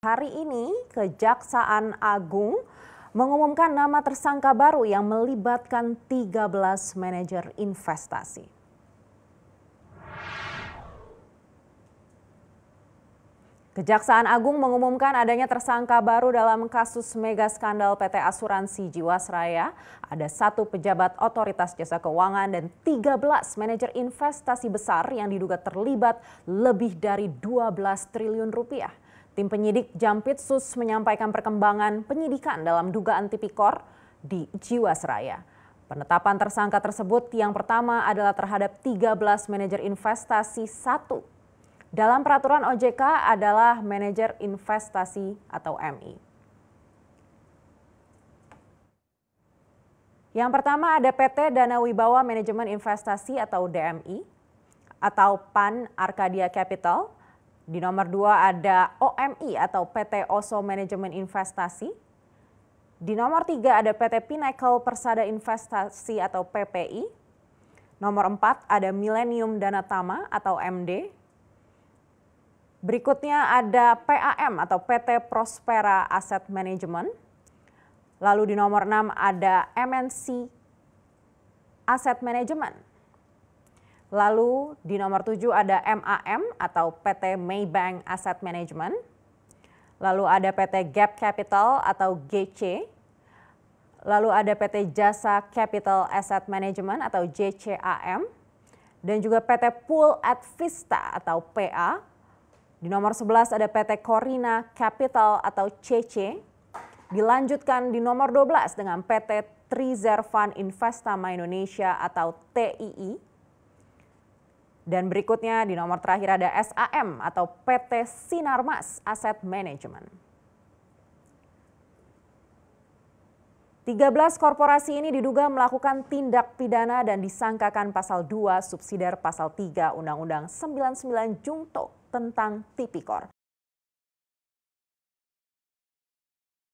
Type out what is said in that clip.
Hari ini, Kejaksaan Agung mengumumkan nama tersangka baru yang melibatkan 13 manajer investasi. Kejaksaan Agung mengumumkan adanya tersangka baru dalam kasus mega skandal PT Asuransi Jiwasraya. Ada satu pejabat otoritas jasa keuangan dan 13 manajer investasi besar yang diduga terlibat lebih dari 12 triliun rupiah. Tim penyidik Jampitsus menyampaikan perkembangan penyidikan dalam dugaan tipikor di Jiwasraya. Penetapan tersangka tersebut yang pertama adalah terhadap 13 manajer investasi satu Dalam peraturan OJK adalah manajer investasi atau MI. Yang pertama ada PT Dana Wibawa Manajemen Investasi atau DMI atau PAN Arkadia Capital di nomor dua ada OMI atau PT Oso Manajemen Investasi. Di nomor tiga ada PT Pinnacle Persada Investasi atau PPI. Nomor empat ada Millennium Dana Tama atau MD. Berikutnya ada PAM atau PT Prospera Asset Management. Lalu di nomor enam ada MNC Asset Management. Lalu di nomor 7 ada MAM atau PT Maybank Asset Management. Lalu ada PT Gap Capital atau GC. Lalu ada PT Jasa Capital Asset Management atau JCAM. Dan juga PT Pool at Vista atau PA. Di nomor 11 ada PT Corina Capital atau CC. Dilanjutkan di nomor 12 dengan PT trizer fund Investama Indonesia atau TII dan berikutnya di nomor terakhir ada SAM atau PT Sinarmas Asset Management. 13 korporasi ini diduga melakukan tindak pidana dan disangkakan pasal 2 subsidiar pasal 3 Undang-Undang 99 Jungto tentang Tipikor.